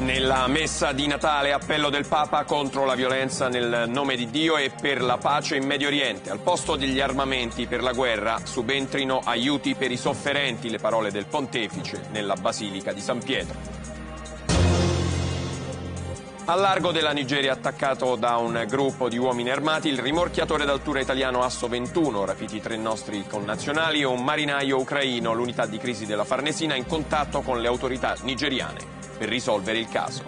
Nella messa di Natale appello del Papa contro la violenza nel nome di Dio e per la pace in Medio Oriente. Al posto degli armamenti per la guerra subentrino aiuti per i sofferenti, le parole del pontefice nella Basilica di San Pietro. Al largo della Nigeria attaccato da un gruppo di uomini armati, il rimorchiatore d'altura italiano Asso 21, rapiti tre nostri connazionali e un marinaio ucraino, l'unità di crisi della Farnesina in contatto con le autorità nigeriane per risolvere il caso.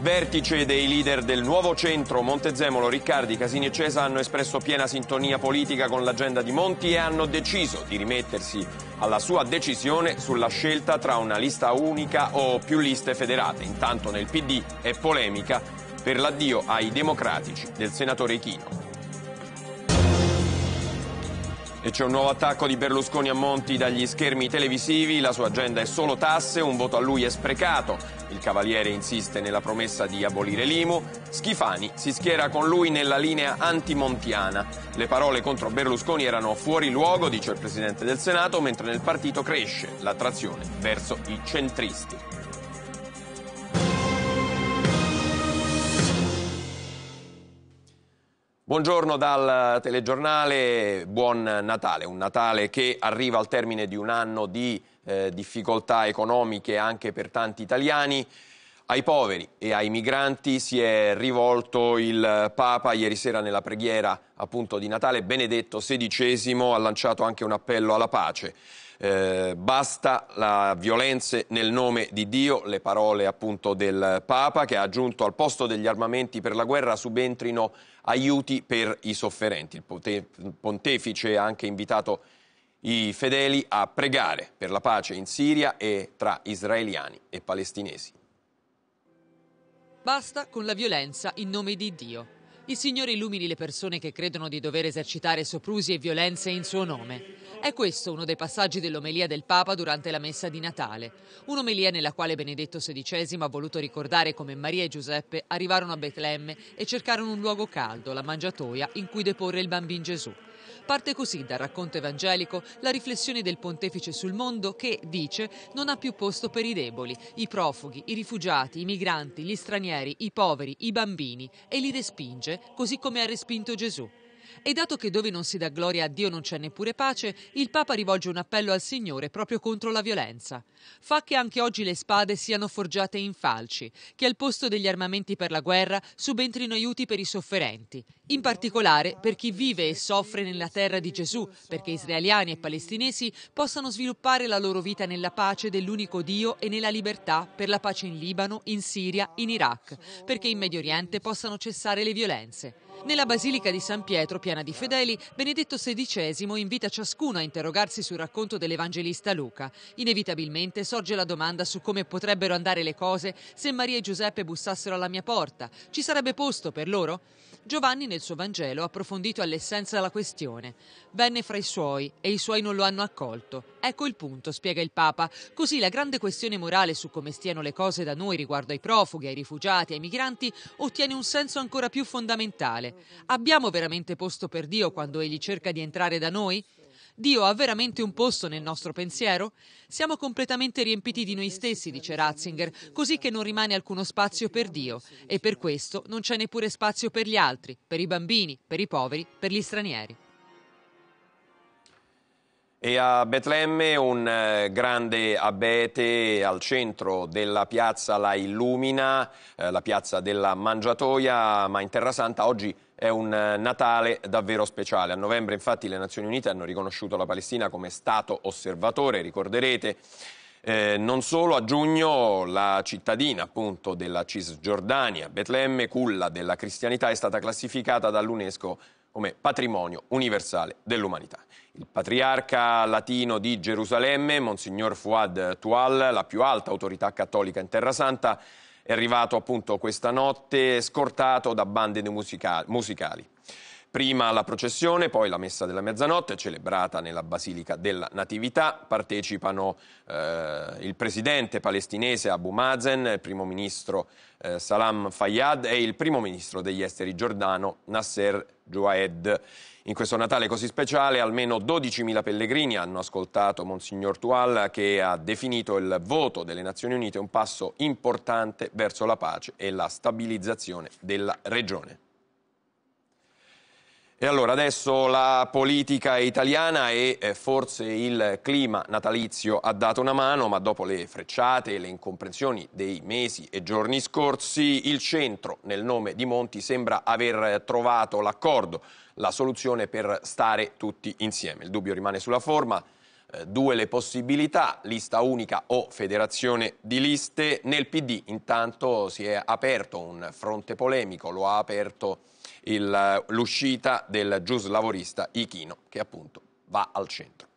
Vertice dei leader del nuovo centro, Montezemolo, Riccardi, Casini e Cesa hanno espresso piena sintonia politica con l'agenda di Monti e hanno deciso di rimettersi alla sua decisione sulla scelta tra una lista unica o più liste federate. Intanto nel PD è polemica per l'addio ai democratici del senatore Chino. E c'è un nuovo attacco di Berlusconi a Monti dagli schermi televisivi, la sua agenda è solo tasse, un voto a lui è sprecato, il Cavaliere insiste nella promessa di abolire l'IMU, Schifani si schiera con lui nella linea antimontiana. Le parole contro Berlusconi erano fuori luogo, dice il Presidente del Senato, mentre nel partito cresce l'attrazione verso i centristi. Buongiorno dal telegiornale, buon Natale, un Natale che arriva al termine di un anno di eh, difficoltà economiche anche per tanti italiani. Ai poveri e ai migranti si è rivolto il Papa ieri sera nella preghiera appunto di Natale. Benedetto XVI ha lanciato anche un appello alla pace. Eh, basta la violenza nel nome di Dio, le parole appunto del Papa che ha aggiunto al posto degli armamenti per la guerra subentrino aiuti per i sofferenti. Il pontefice ha anche invitato i fedeli a pregare per la pace in Siria e tra israeliani e palestinesi. Basta con la violenza in nome di Dio. Il Signore illumini le persone che credono di dover esercitare soprusi e violenze in suo nome. È questo uno dei passaggi dell'omelia del Papa durante la messa di Natale, un'omelia nella quale Benedetto XVI ha voluto ricordare come Maria e Giuseppe arrivarono a Betlemme e cercarono un luogo caldo, la mangiatoia, in cui deporre il bambino Gesù. Parte così dal racconto evangelico la riflessione del pontefice sul mondo che, dice, non ha più posto per i deboli, i profughi, i rifugiati, i migranti, gli stranieri, i poveri, i bambini e li respinge così come ha respinto Gesù. E dato che dove non si dà gloria a Dio non c'è neppure pace, il Papa rivolge un appello al Signore proprio contro la violenza. Fa che anche oggi le spade siano forgiate in falci, che al posto degli armamenti per la guerra subentrino aiuti per i sofferenti, in particolare per chi vive e soffre nella terra di Gesù, perché israeliani e palestinesi possano sviluppare la loro vita nella pace dell'unico Dio e nella libertà per la pace in Libano, in Siria, in Iraq, perché in Medio Oriente possano cessare le violenze. Nella Basilica di San Pietro, piena di fedeli, Benedetto XVI invita ciascuno a interrogarsi sul racconto dell'Evangelista Luca. Inevitabilmente sorge la domanda su come potrebbero andare le cose se Maria e Giuseppe bussassero alla mia porta. Ci sarebbe posto per loro? Giovanni nel suo Vangelo ha approfondito all'essenza la questione. Venne fra i suoi e i suoi non lo hanno accolto. Ecco il punto, spiega il Papa. Così la grande questione morale su come stiano le cose da noi riguardo ai profughi, ai rifugiati, ai migranti ottiene un senso ancora più fondamentale. Natale. Abbiamo veramente posto per Dio quando Egli cerca di entrare da noi? Dio ha veramente un posto nel nostro pensiero? Siamo completamente riempiti di noi stessi, dice Ratzinger, così che non rimane alcuno spazio per Dio e per questo non c'è neppure spazio per gli altri, per i bambini, per i poveri, per gli stranieri. E a Betlemme un eh, grande abete al centro della piazza La Illumina, eh, la piazza della Mangiatoia, ma in Terra Santa oggi è un eh, Natale davvero speciale. A novembre infatti le Nazioni Unite hanno riconosciuto la Palestina come Stato osservatore, ricorderete. Eh, non solo, a giugno la cittadina appunto della Cisgiordania, Betlemme, culla della cristianità, è stata classificata dall'UNESCO come patrimonio universale dell'umanità. Il patriarca latino di Gerusalemme, Monsignor Fuad Tual, la più alta autorità cattolica in Terra Santa, è arrivato appunto questa notte scortato da bande musicali. Prima la processione, poi la messa della mezzanotte, celebrata nella Basilica della Natività. Partecipano eh, il presidente palestinese Abu Mazen, il primo ministro eh, Salam Fayyad e il primo ministro degli esteri giordano Nasser Joaed. In questo Natale così speciale almeno 12.000 pellegrini hanno ascoltato Monsignor Tual che ha definito il voto delle Nazioni Unite un passo importante verso la pace e la stabilizzazione della regione. E allora adesso la politica italiana e eh, forse il clima natalizio ha dato una mano, ma dopo le frecciate e le incomprensioni dei mesi e giorni scorsi, il centro, nel nome di Monti, sembra aver eh, trovato l'accordo, la soluzione per stare tutti insieme. Il dubbio rimane sulla forma. Eh, due le possibilità, lista unica o federazione di liste. Nel PD intanto si è aperto un fronte polemico, lo ha aperto l'uscita del giuslavorista Ichino, che appunto va al centro.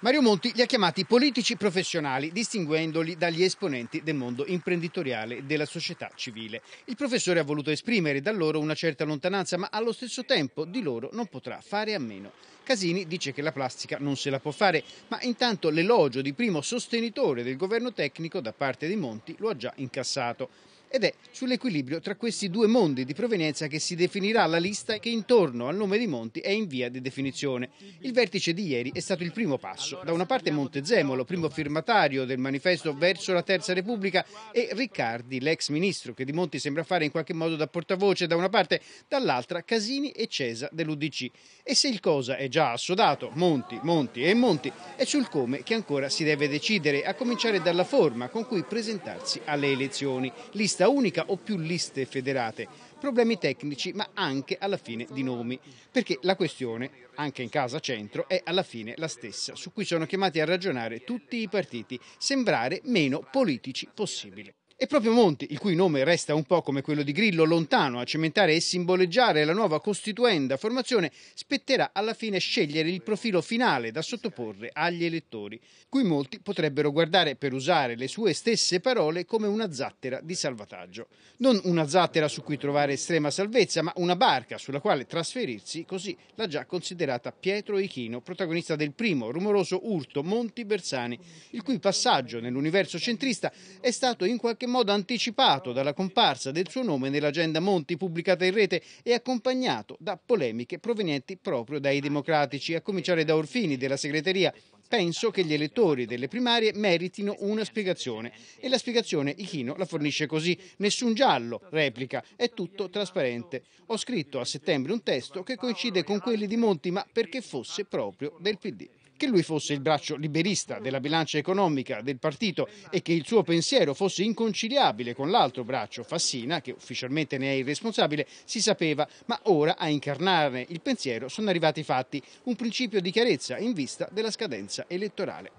Mario Monti li ha chiamati politici professionali, distinguendoli dagli esponenti del mondo imprenditoriale e della società civile. Il professore ha voluto esprimere da loro una certa lontananza, ma allo stesso tempo di loro non potrà fare a meno. Casini dice che la plastica non se la può fare, ma intanto l'elogio di primo sostenitore del governo tecnico da parte di Monti lo ha già incassato ed è sull'equilibrio tra questi due mondi di provenienza che si definirà la lista che intorno al nome di Monti è in via di definizione. Il vertice di ieri è stato il primo passo. Da una parte Montezemolo, primo firmatario del manifesto verso la Terza Repubblica, e Riccardi, l'ex ministro, che di Monti sembra fare in qualche modo da portavoce da una parte, dall'altra Casini e Cesa dell'Udc. E se il cosa è già assodato, Monti, Monti e Monti, è sul come che ancora si deve decidere, a cominciare dalla forma con cui presentarsi alle elezioni. Lista lista unica o più liste federate. Problemi tecnici ma anche alla fine di nomi, perché la questione, anche in casa centro, è alla fine la stessa, su cui sono chiamati a ragionare tutti i partiti, sembrare meno politici possibile. E proprio Monti, il cui nome resta un po' come quello di Grillo, lontano a cementare e simboleggiare la nuova costituenda formazione, spetterà alla fine scegliere il profilo finale da sottoporre agli elettori, cui molti potrebbero guardare, per usare le sue stesse parole, come una zattera di salvataggio. Non una zattera su cui trovare estrema salvezza, ma una barca sulla quale trasferirsi, così l'ha già considerata Pietro Ichino, protagonista del primo rumoroso urto Monti-Bersani, il cui passaggio nell'universo centrista è stato in qualche qualche modo anticipato dalla comparsa del suo nome nell'agenda Monti pubblicata in rete e accompagnato da polemiche provenienti proprio dai democratici, a cominciare da Orfini della segreteria. Penso che gli elettori delle primarie meritino una spiegazione e la spiegazione Ichino la fornisce così. Nessun giallo, replica, è tutto trasparente. Ho scritto a settembre un testo che coincide con quelli di Monti ma perché fosse proprio del PD che lui fosse il braccio liberista della bilancia economica del partito e che il suo pensiero fosse inconciliabile con l'altro braccio, Fassina, che ufficialmente ne è il responsabile, si sapeva, ma ora a incarnarne il pensiero sono arrivati i fatti, un principio di chiarezza in vista della scadenza elettorale.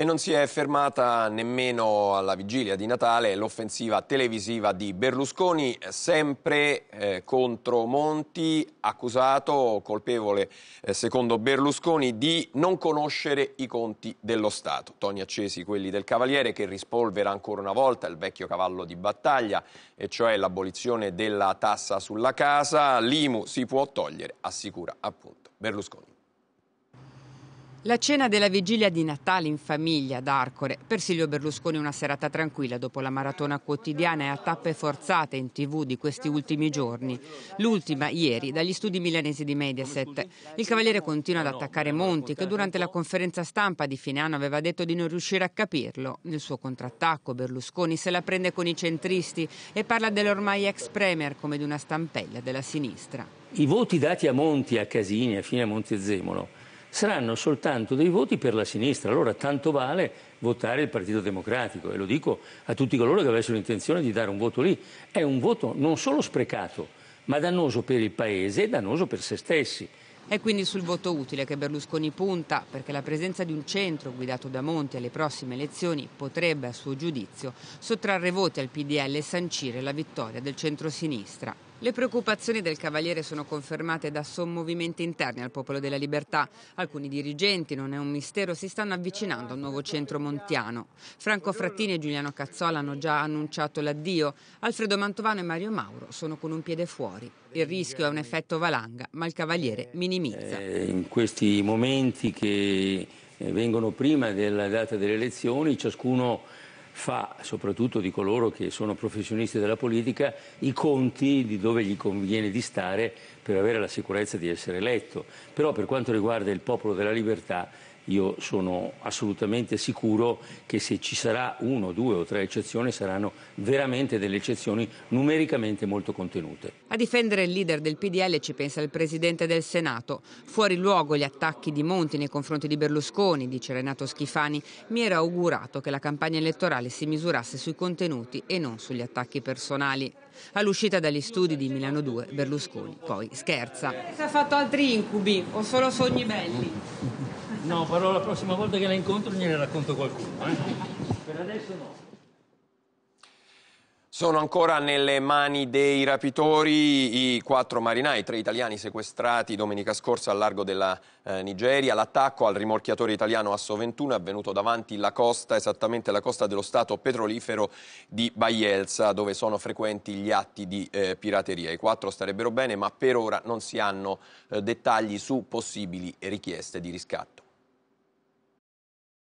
E non si è fermata nemmeno alla vigilia di Natale l'offensiva televisiva di Berlusconi, sempre eh, contro Monti, accusato, colpevole eh, secondo Berlusconi, di non conoscere i conti dello Stato. Toni accesi quelli del Cavaliere che rispolvera ancora una volta il vecchio cavallo di battaglia, e cioè l'abolizione della tassa sulla casa. L'IMU si può togliere, assicura appunto Berlusconi. La cena della vigilia di Natale in famiglia ad Arcore. Per Silvio Berlusconi una serata tranquilla dopo la maratona quotidiana e a tappe forzate in tv di questi ultimi giorni. L'ultima ieri dagli studi milanesi di Mediaset. Il Cavaliere continua ad attaccare Monti che durante la conferenza stampa di fine anno aveva detto di non riuscire a capirlo. Nel suo contrattacco Berlusconi se la prende con i centristi e parla dell'ormai ex premier come di una stampella della sinistra. I voti dati a Monti, a Casini, a fine a Montezemolo saranno soltanto dei voti per la sinistra. Allora tanto vale votare il Partito Democratico e lo dico a tutti coloro che avessero intenzione di dare un voto lì. È un voto non solo sprecato, ma dannoso per il Paese e dannoso per se stessi. È quindi sul voto utile che Berlusconi punta, perché la presenza di un centro guidato da Monti alle prossime elezioni potrebbe, a suo giudizio, sottrarre voti al PDL e sancire la vittoria del centro-sinistra. Le preoccupazioni del Cavaliere sono confermate da sommovimenti interni al Popolo della Libertà. Alcuni dirigenti, non è un mistero, si stanno avvicinando a un nuovo centro montiano. Franco Frattini e Giuliano Cazzola hanno già annunciato l'addio. Alfredo Mantovano e Mario Mauro sono con un piede fuori. Il rischio è un effetto valanga, ma il Cavaliere minimizza. Eh, in questi momenti che eh, vengono prima della data delle elezioni, ciascuno fa, soprattutto di coloro che sono professionisti della politica, i conti di dove gli conviene di stare per avere la sicurezza di essere eletto. Però per quanto riguarda il popolo della libertà io sono assolutamente sicuro che se ci sarà uno, due o tre eccezioni saranno veramente delle eccezioni numericamente molto contenute. A difendere il leader del PDL ci pensa il presidente del Senato. Fuori luogo gli attacchi di Monti nei confronti di Berlusconi, dice Renato Schifani. Mi era augurato che la campagna elettorale si misurasse sui contenuti e non sugli attacchi personali. All'uscita dagli studi di Milano 2, Berlusconi poi scherza. Se ha fatto altri incubi o solo sogni belli? No, però la prossima volta che la incontro gliene racconto qualcuno. Eh? Per adesso no. Sono ancora nelle mani dei rapitori i quattro marinai, tre italiani sequestrati domenica scorsa al largo della eh, Nigeria. L'attacco al rimorchiatore italiano Asso 21 è avvenuto davanti la costa, esattamente la costa dello stato petrolifero di Baielsa, dove sono frequenti gli atti di eh, pirateria. I quattro starebbero bene, ma per ora non si hanno eh, dettagli su possibili richieste di riscatto.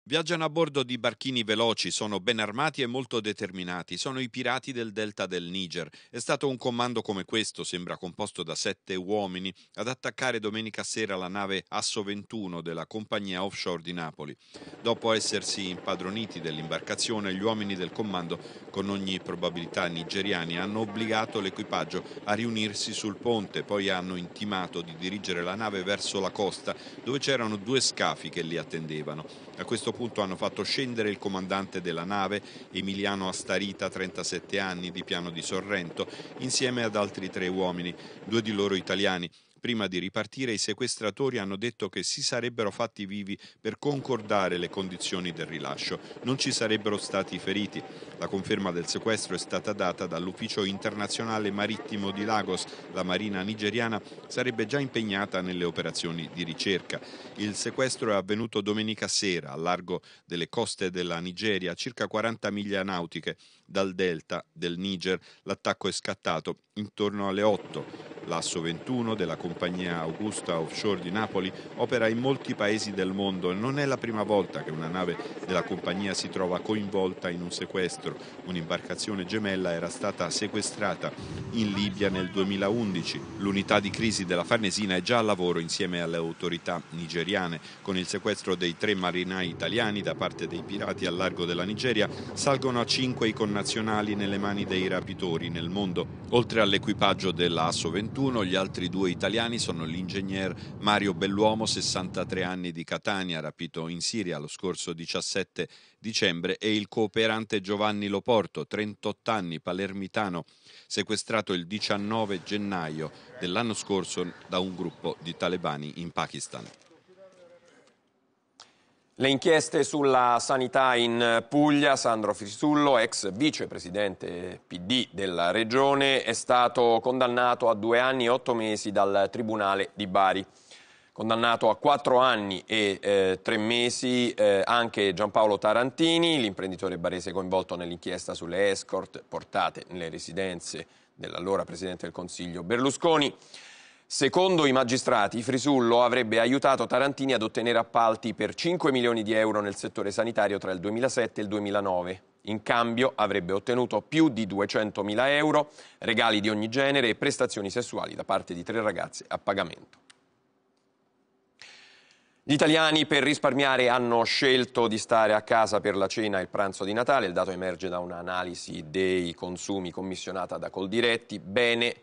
Viaggiano a bordo di barchini veloci, sono ben armati e molto determinati, sono i pirati del delta del Niger. È stato un comando come questo, sembra composto da sette uomini, ad attaccare domenica sera la nave Asso 21 della compagnia offshore di Napoli. Dopo essersi impadroniti dell'imbarcazione, gli uomini del comando, con ogni probabilità nigeriani, hanno obbligato l'equipaggio a riunirsi sul ponte, poi hanno intimato di dirigere la nave verso la costa, dove c'erano due scafi che li attendevano. A questo punto hanno fatto scendere il comandante della nave, Emiliano Astarita, 37 anni, di piano di Sorrento, insieme ad altri tre uomini, due di loro italiani, prima di ripartire i sequestratori hanno detto che si sarebbero fatti vivi per concordare le condizioni del rilascio. Non ci sarebbero stati feriti. La conferma del sequestro è stata data dall'Ufficio internazionale marittimo di Lagos. La marina nigeriana sarebbe già impegnata nelle operazioni di ricerca. Il sequestro è avvenuto domenica sera a largo delle coste della Nigeria, a circa 40 miglia nautiche dal delta del Niger. L'attacco è scattato intorno alle 8. L'asso 21 della compagnia Augusta Offshore di Napoli opera in molti paesi del mondo e non è la prima volta che una nave della compagnia si trova coinvolta in un sequestro. Un'imbarcazione gemella era stata sequestrata in Libia nel 2011. L'unità di crisi della Farnesina è già al lavoro insieme alle autorità nigeriane. Con il sequestro dei tre marinai italiani da parte dei pirati al largo della Nigeria salgono a cinque i connazionali nelle mani dei rapitori nel mondo. Oltre all'equipaggio dell'Asso 21 41, gli altri due italiani sono l'ingegner Mario Belluomo, 63 anni di Catania, rapito in Siria lo scorso 17 dicembre, e il cooperante Giovanni Loporto, 38 anni, palermitano, sequestrato il 19 gennaio dell'anno scorso da un gruppo di talebani in Pakistan. Le inchieste sulla sanità in Puglia, Sandro Frisullo, ex vicepresidente PD della regione, è stato condannato a due anni e otto mesi dal Tribunale di Bari. Condannato a quattro anni e eh, tre mesi eh, anche Giampaolo Tarantini, l'imprenditore barese coinvolto nell'inchiesta sulle escort portate nelle residenze dell'allora presidente del Consiglio Berlusconi. Secondo i magistrati, Frisullo avrebbe aiutato Tarantini ad ottenere appalti per 5 milioni di euro nel settore sanitario tra il 2007 e il 2009. In cambio avrebbe ottenuto più di 200 mila euro, regali di ogni genere e prestazioni sessuali da parte di tre ragazze a pagamento. Gli italiani per risparmiare hanno scelto di stare a casa per la cena e il pranzo di Natale, il dato emerge da un'analisi dei consumi commissionata da Coldiretti, bene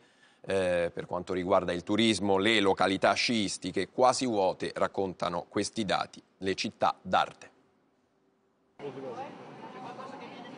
eh, per quanto riguarda il turismo, le località sciistiche quasi vuote, raccontano questi dati, le città d'arte.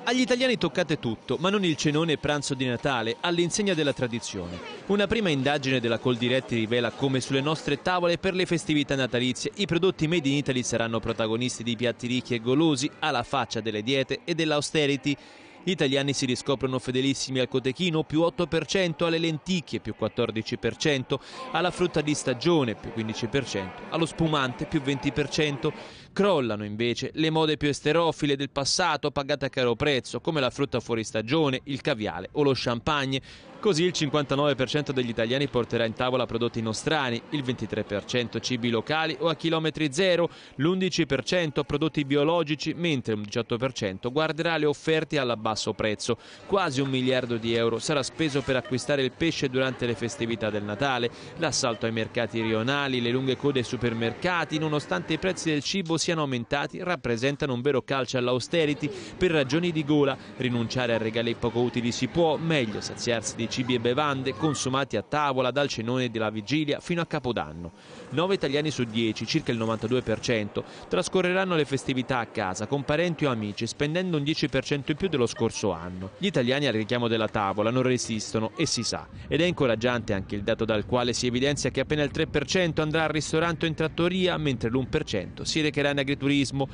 Agli italiani toccate tutto, ma non il cenone pranzo di Natale, all'insegna della tradizione. Una prima indagine della Coldiretti rivela come sulle nostre tavole per le festività natalizie i prodotti made in Italy saranno protagonisti di piatti ricchi e golosi alla faccia delle diete e dell'austerity. Gli italiani si riscoprono fedelissimi al cotechino più 8%, alle lenticchie più 14%, alla frutta di stagione più 15%, allo spumante più 20%. Crollano invece le mode più esterofile del passato pagate a caro prezzo come la frutta fuori stagione, il caviale o lo champagne. Così il 59% degli italiani porterà in tavola prodotti nostrani, il 23% cibi locali o a chilometri zero, l'11% prodotti biologici, mentre un 18% guarderà le offerte alla basso prezzo. Quasi un miliardo di euro sarà speso per acquistare il pesce durante le festività del Natale, l'assalto ai mercati rionali, le lunghe code ai supermercati, nonostante i prezzi del cibo siano aumentati, rappresentano un vero calcio all'austerity per ragioni di gola. Rinunciare a regali poco utili si può, meglio saziarsi di cibi e bevande consumati a tavola dal cenone della vigilia fino a Capodanno. 9 italiani su 10, circa il 92%, trascorreranno le festività a casa con parenti o amici, spendendo un 10% in più dello scorso anno. Gli italiani al richiamo della tavola non resistono e si sa, ed è incoraggiante anche il dato dal quale si evidenzia che appena il 3% andrà al ristorante o in trattoria, mentre l'1% si recherà in agriturismo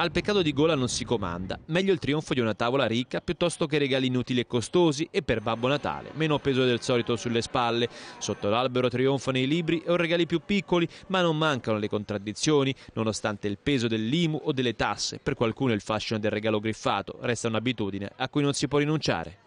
al peccato di gola non si comanda, meglio il trionfo di una tavola ricca piuttosto che regali inutili e costosi e per Babbo Natale, meno peso del solito sulle spalle. Sotto l'albero trionfano i libri o regali più piccoli, ma non mancano le contraddizioni, nonostante il peso dell'IMU o delle tasse. Per qualcuno il fascino del regalo griffato resta un'abitudine a cui non si può rinunciare.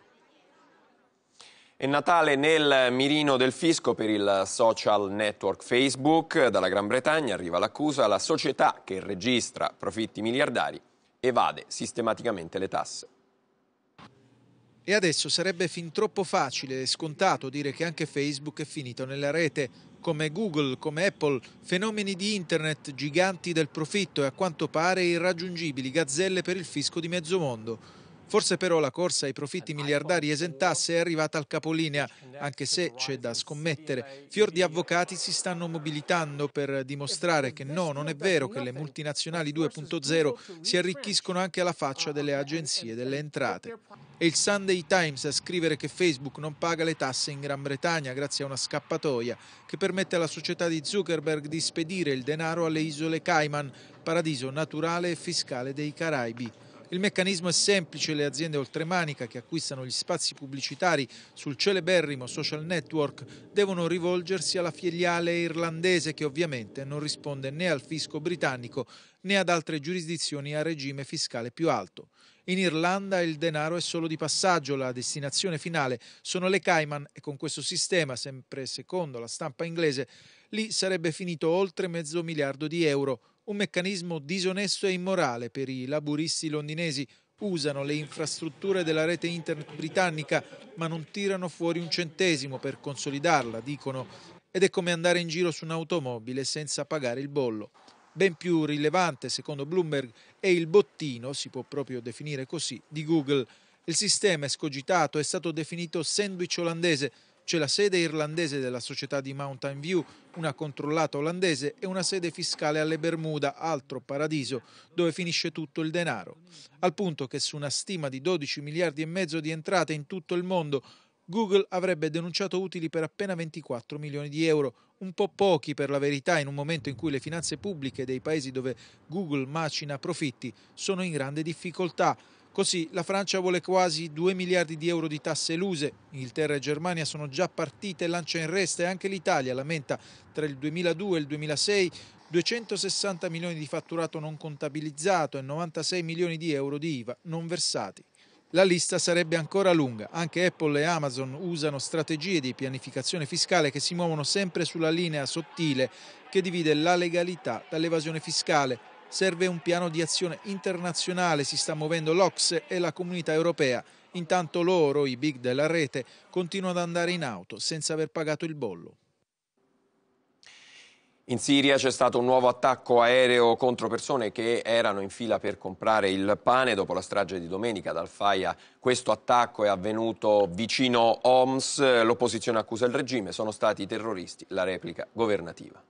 È Natale nel mirino del fisco per il social network Facebook. Dalla Gran Bretagna arriva l'accusa La società che registra profitti miliardari evade sistematicamente le tasse. E adesso sarebbe fin troppo facile e scontato dire che anche Facebook è finito nella rete. Come Google, come Apple, fenomeni di internet giganti del profitto e a quanto pare irraggiungibili gazzelle per il fisco di mezzo mondo. Forse però la corsa ai profitti eh, miliardari esentasse è arrivata al capolinea, anche se c'è da scommettere. Fior di avvocati si stanno mobilitando per dimostrare che no, non è vero che le multinazionali 2.0 si arricchiscono anche alla faccia delle ah, agenzie delle entrate. E il Sunday Times a scrivere che Facebook non paga le tasse in Gran Bretagna grazie a una scappatoia che permette alla società di Zuckerberg di spedire il denaro alle isole Cayman, paradiso naturale e fiscale dei Caraibi. Il meccanismo è semplice, le aziende oltremanica che acquistano gli spazi pubblicitari sul celeberrimo social network devono rivolgersi alla filiale irlandese che ovviamente non risponde né al fisco britannico né ad altre giurisdizioni a regime fiscale più alto. In Irlanda il denaro è solo di passaggio, la destinazione finale sono le Cayman e con questo sistema, sempre secondo la stampa inglese, lì sarebbe finito oltre mezzo miliardo di euro, un meccanismo disonesto e immorale per i laburisti londinesi. Usano le infrastrutture della rete internet britannica, ma non tirano fuori un centesimo per consolidarla, dicono. Ed è come andare in giro su un'automobile senza pagare il bollo. Ben più rilevante, secondo Bloomberg, è il bottino, si può proprio definire così, di Google. Il sistema escogitato è stato definito sandwich olandese c'è la sede irlandese della società di Mountain View, una controllata olandese e una sede fiscale alle Bermuda, altro paradiso, dove finisce tutto il denaro. Al punto che su una stima di 12 miliardi e mezzo di entrate in tutto il mondo, Google avrebbe denunciato utili per appena 24 milioni di euro, un po' pochi per la verità in un momento in cui le finanze pubbliche dei paesi dove Google macina profitti sono in grande difficoltà. Così la Francia vuole quasi 2 miliardi di euro di tasse eluse, Inghilterra e Germania sono già partite lancia in resta e anche l'Italia lamenta tra il 2002 e il 2006 260 milioni di fatturato non contabilizzato e 96 milioni di euro di IVA non versati. La lista sarebbe ancora lunga, anche Apple e Amazon usano strategie di pianificazione fiscale che si muovono sempre sulla linea sottile che divide la legalità dall'evasione fiscale, Serve un piano di azione internazionale, si sta muovendo l'Ocse e la comunità europea. Intanto loro, i big della rete, continuano ad andare in auto senza aver pagato il bollo. In Siria c'è stato un nuovo attacco aereo contro persone che erano in fila per comprare il pane dopo la strage di domenica ad Al-Faia. Questo attacco è avvenuto vicino Homs, l'opposizione accusa il regime, sono stati i terroristi, la replica governativa.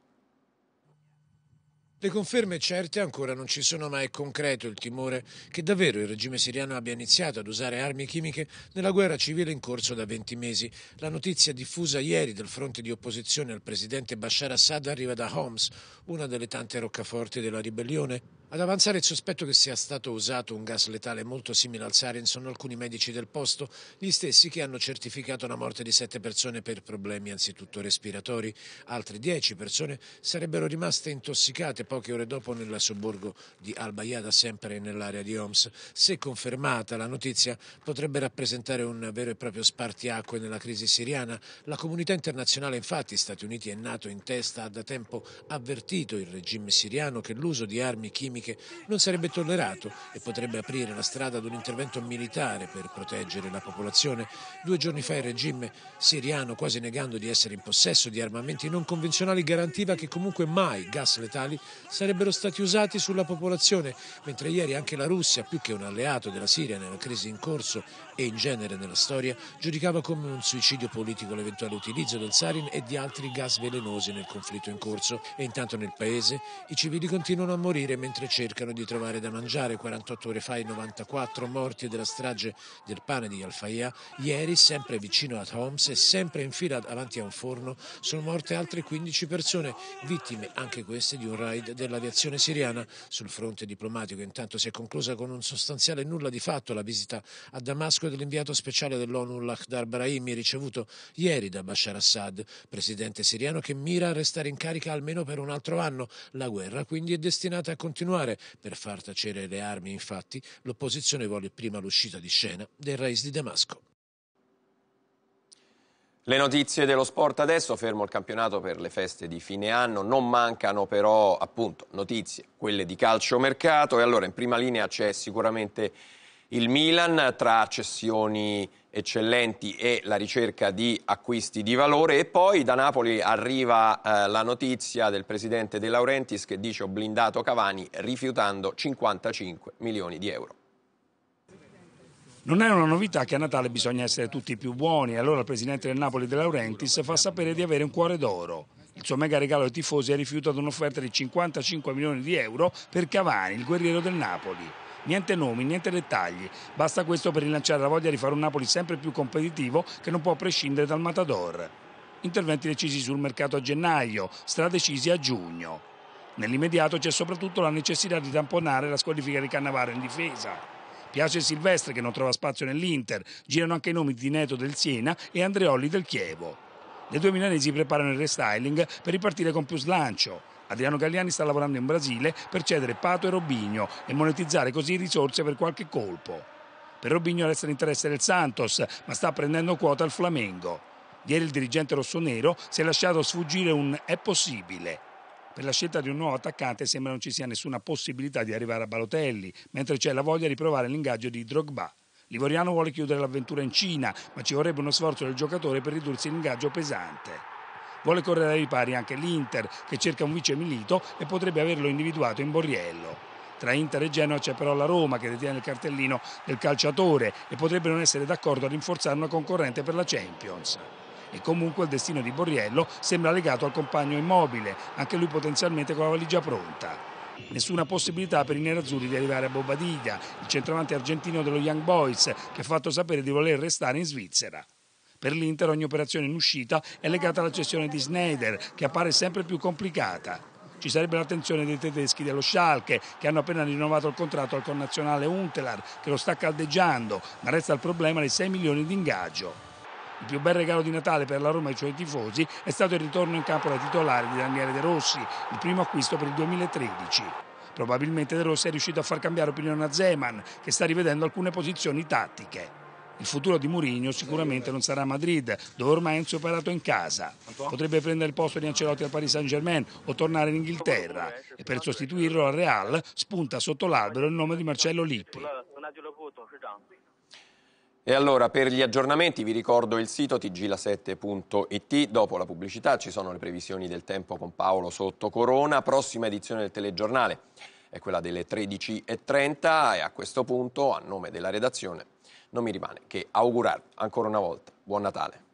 Le conferme certe ancora non ci sono, ma è concreto il timore che davvero il regime siriano abbia iniziato ad usare armi chimiche nella guerra civile in corso da 20 mesi. La notizia diffusa ieri dal fronte di opposizione al presidente Bashar Assad arriva da Homs, una delle tante roccaforti della ribellione. Ad avanzare il sospetto che sia stato usato un gas letale molto simile al sarin sono alcuni medici del posto, gli stessi che hanno certificato la morte di sette persone per problemi anzitutto respiratori. Altre dieci persone sarebbero rimaste intossicate poche ore dopo nel sobborgo di Al-Bayada, sempre nell'area di Homs. Se confermata la notizia, potrebbe rappresentare un vero e proprio spartiacque nella crisi siriana. La comunità internazionale, infatti, Stati Uniti e NATO in testa, ha da tempo avvertito il regime siriano che l'uso di armi chimiche islamiche non sarebbe tollerato e potrebbe aprire la strada ad un intervento militare per proteggere la popolazione. Due giorni fa il regime siriano, quasi negando di essere in possesso di armamenti non convenzionali, garantiva che comunque mai gas letali sarebbero stati usati sulla popolazione, mentre ieri anche la Russia, più che un alleato della Siria nella crisi in corso e in genere nella storia, giudicava come un suicidio politico l'eventuale utilizzo del sarin e di altri gas velenosi nel conflitto in corso. E intanto nel paese i civili continuano a morire mentre cercano di trovare da mangiare. 48 ore fa i 94 morti della strage del pane di Al-Faia. Ieri, sempre vicino a Homs e sempre in fila davanti a un forno, sono morte altre 15 persone, vittime anche queste di un raid dell'aviazione siriana. Sul fronte diplomatico intanto si è conclusa con un sostanziale nulla di fatto la visita a Damasco dell'inviato speciale dell'ONU Lakhdar Brahimi ricevuto ieri da Bashar Assad, presidente siriano che mira a restare in carica almeno per un altro anno. La guerra quindi è destinata a continuare continuare. Per far tacere le armi, infatti, l'opposizione vuole prima l'uscita di scena del Reis di Damasco. Le notizie dello sport adesso, fermo il campionato per le feste di fine anno, non mancano però appunto notizie, quelle di calciomercato e allora in prima linea c'è sicuramente il Milan tra cessioni eccellenti e la ricerca di acquisti di valore e poi da Napoli arriva eh, la notizia del presidente De Laurentiis che dice ho blindato Cavani rifiutando 55 milioni di euro. Non è una novità che a Natale bisogna essere tutti più buoni, allora il presidente del Napoli De Laurentiis fa sapere di avere un cuore d'oro. Il suo mega regalo ai tifosi ha rifiutato un'offerta di 55 milioni di euro per Cavani, il guerriero del Napoli. Niente nomi, niente dettagli. Basta questo per rilanciare la voglia di fare un Napoli sempre più competitivo che non può prescindere dal Matador. Interventi decisi sul mercato a gennaio, stradecisi a giugno. Nell'immediato c'è soprattutto la necessità di tamponare la squalifica di Cannavaro in difesa. Piace Silvestre che non trova spazio nell'Inter, girano anche i nomi di Neto del Siena e Andreoli del Chievo. Le due milanesi preparano il restyling per ripartire con più slancio. Adriano Galliani sta lavorando in Brasile per cedere Pato e Robinho e monetizzare così risorse per qualche colpo. Per Robinho resta l'interesse del Santos, ma sta prendendo quota il Flamengo. Ieri il dirigente rossonero si è lasciato sfuggire un è possibile. Per la scelta di un nuovo attaccante sembra non ci sia nessuna possibilità di arrivare a Balotelli, mentre c'è la voglia di provare l'ingaggio di Drogba. Livoriano vuole chiudere l'avventura in Cina, ma ci vorrebbe uno sforzo del giocatore per ridursi l'ingaggio pesante. Vuole correre ai ripari anche l'Inter che cerca un vice Milito e potrebbe averlo individuato in Borriello. Tra Inter e Genoa c'è però la Roma che detiene il cartellino del calciatore e potrebbe non essere d'accordo a rinforzare una concorrente per la Champions. E comunque il destino di Borriello sembra legato al compagno immobile, anche lui potenzialmente con la valigia pronta. Nessuna possibilità per i nerazzurri di arrivare a Bobadilla, il centravanti argentino dello Young Boys, che ha fatto sapere di voler restare in Svizzera. Per l'Inter ogni operazione in uscita è legata alla cessione di Schneider, che appare sempre più complicata. Ci sarebbe l'attenzione dei tedeschi dello Schalke, che hanno appena rinnovato il contratto al connazionale Untelar, che lo sta caldeggiando, ma resta il problema dei 6 milioni di ingaggio. Il più bel regalo di Natale per la Roma e i suoi tifosi è stato il ritorno in campo da titolare di Daniele De Rossi, il primo acquisto per il 2013. Probabilmente De Rossi è riuscito a far cambiare opinione a Zeman, che sta rivedendo alcune posizioni tattiche il futuro di Mourinho sicuramente non sarà a Madrid, dove ormai Enzo è operato in casa. Potrebbe prendere il posto di Ancelotti al Paris Saint-Germain o tornare in Inghilterra e per sostituirlo al Real spunta sotto l'albero il nome di Marcello Lippi. E allora per gli aggiornamenti vi ricordo il sito tgla7.it, dopo la pubblicità ci sono le previsioni del tempo con Paolo sotto Corona, prossima edizione del telegiornale è quella delle 13.30 e a questo punto a nome della redazione non mi rimane che augurare ancora una volta buon Natale.